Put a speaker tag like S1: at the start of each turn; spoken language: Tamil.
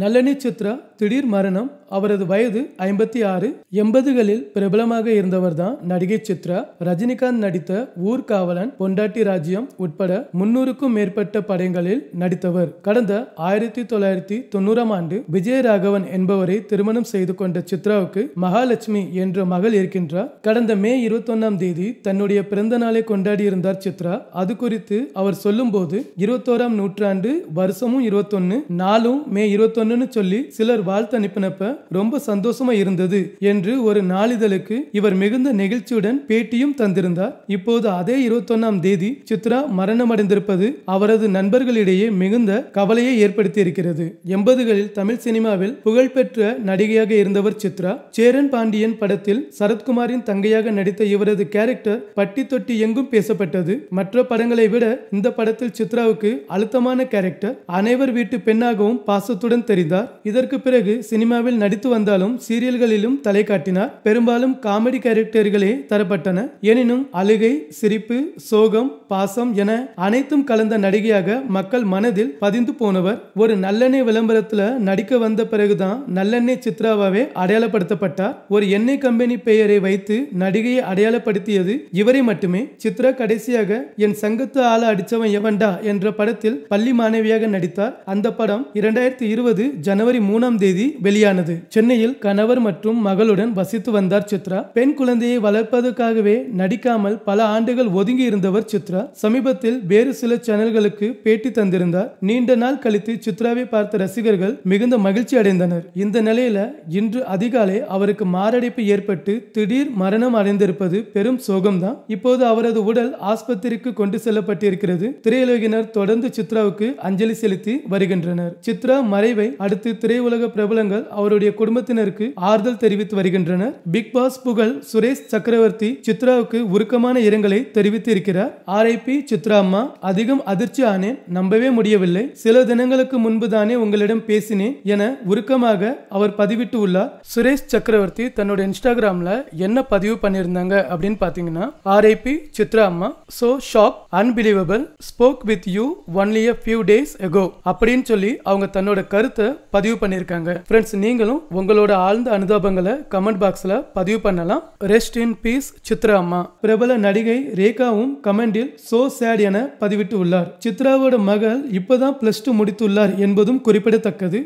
S1: నల్లని చిత్ర திடீர் மரணம் அவரது வயது ஐம்பத்தி ஆறு எண்பதுகளில் பிரபலமாக இருந்தவர்தான் நடிகை சித்ரா ரஜினிகாந்த் நடித்த ஊர்காவலன் பொண்டாட்டி ராஜ்யம் உட்பட முன்னூறுக்கும் மேற்பட்ட படங்களில் நடித்தவர் கடந்த ஆயிரத்தி தொள்ளாயிரத்தி தொண்ணூறாம் ஆண்டு விஜயராகவன் என்பவரை திருமணம் செய்து கொண்ட சித்ராவுக்கு மகாலட்சுமி என்ற மகள் இருக்கின்றார் கடந்த மே இருபத்தொன்னாம் தேதி தன்னுடைய பிறந்த நாளை கொண்டாடியிருந்தார் சித்ரா அது குறித்து அவர் சொல்லும்போது இருபத்தோராம் நூற்றாண்டு வருஷமும் இருபத்தொன்னு நாளும் மே இருபத்தொன்னு சொல்லி சிலர் வாழ்த்து அனுப்பினப்ப ரொம்ப சந்தோஷமா இருந்தது என்று ஒரு நாளிதழுக்கு இவர் மிகுந்த நெகிழ்ச்சியுடன் பேட்டியும் தந்திருந்தார் இப்போது அதே ஒன்னாம் தேதி சித்ரா மரணமடைந்திருப்பது அவரது நண்பர்களிடையே மிகுந்த கவலையை ஏற்படுத்தி இருக்கிறது எண்பதுகளில் தமிழ் சினிமாவில் புகழ்பெற்ற நடிகையாக இருந்தவர் சித்ரா சேரன் பாண்டியன் படத்தில் சரத்குமாரின் தங்கையாக நடித்த இவரது கேரக்டர் பட்டி தொட்டி எங்கும் பேசப்பட்டது மற்ற படங்களை விட இந்த படத்தில் சித்ராவுக்கு அழுத்தமான கேரக்டர் அனைவர் வீட்டு பெண்ணாகவும் பாசத்துடன் தெரிந்தார் இதற்கு பிறகு பிறகு சினிமாவில் நடித்து வந்தாலும் சீரியல்களிலும் தலை காட்டினார் பெரும்பாலும் காமெடி கேரக்டர்களே தரப்பட்டன எனினும் அழுகை சிரிப்பு சோகம் பாசம் என அனைத்தும் கலந்த நடிகையாக மக்கள் மனதில் பதிந்து போனவர் ஒரு நல்லெண்ணெய் விளம்பரத்துல நடிக்க வந்த பிறகுதான் நல்லெண்ணெய் சித்ராவாவே அடையாளப்படுத்தப்பட்டார் ஒரு எண்ணெய் கம்பெனி பெயரை வைத்து நடிகையை அடையாளப்படுத்தியது இவரை மட்டுமே சித்ரா கடைசியாக என் சங்கத்து ஆள அடிச்சவன் எவன்டா என்ற படத்தில் பள்ளி மாணவியாக நடித்தார் அந்த படம் இரண்டாயிரத்தி இருபது ஜனவரி மூணாம் தேதி செய்தி வெளியானது சென்னையில் கணவர் மற்றும் மகளுடன் வசித்து வந்தார் சித்ரா பெண் குழந்தையை வளர்ப்பதற்காகவே நடிக்காமல் பல ஆண்டுகள் ஒதுங்கி இருந்தவர் சித்ரா சமீபத்தில் வேறு சில சேனல்களுக்கு பேட்டி தந்திருந்தார் நீண்ட நாள் கழித்து சித்ராவை பார்த்த ரசிகர்கள் மிகுந்த மகிழ்ச்சி அடைந்தனர் இந்த நிலையில இன்று அதிகாலை அவருக்கு மாரடைப்பு ஏற்பட்டு திடீர் மரணம் அடைந்திருப்பது பெரும் சோகம்தான் இப்போது அவரது உடல் ஆஸ்பத்திரிக்கு கொண்டு செல்லப்பட்டிருக்கிறது திரையுலகினர் தொடர்ந்து சித்ராவுக்கு அஞ்சலி செலுத்தி வருகின்றனர் சித்ரா மறைவை அடுத்து திரையுலக பிரபலங்கள் அவருடைய குடும்பத்தினருக்கு ஆறுதல் தெரிவித்து வருகின்றனர் பிக் பாஸ் புகழ் சுரேஷ் சக்கரவர்த்தி சித்ராவுக்கு உருக்கமான இரங்கலை தெரிவித்து இருக்கிறார் ஆர்ஐபி சித்ரா அம்மா அதிகம் அதிர்ச்சி ஆனேன் நம்பவே முடியவில்லை சில தினங்களுக்கு முன்பு தானே உங்களிடம் பேசினேன் என உருக்கமாக அவர் பதிவிட்டு உள்ளார் சுரேஷ் சக்கரவர்த்தி தன்னோட இன்ஸ்டாகிராம்ல என்ன பதிவு பண்ணியிருந்தாங்க அப்படின்னு பாத்தீங்கன்னா ஆர்ஐபி சித்ரா அம்மா so shock unbelievable spoke with you only a few days ago அப்படின்னு சொல்லி அவங்க தன்னோட கருத்தை பதிவு பண்ணியிருக்காங்க சொல்லியிருக்காங்க ஃப்ரெண்ட்ஸ் நீங்களும் உங்களோட ஆழ்ந்த அனுதாபங்களை கமெண்ட் பாக்ஸில் பதிவு பண்ணலாம் ரெஸ்ட் இன் பீஸ் சித்ரா அம்மா பிரபல நடிகை ரேகாவும் கமெண்டில் சோ சேட் என பதிவிட்டு உள்ளார் சித்ராவோட மகள் இப்பதான் பிளஸ் டூ முடித்துள்ளார் என்பதும் குறிப்பிடத்தக்கது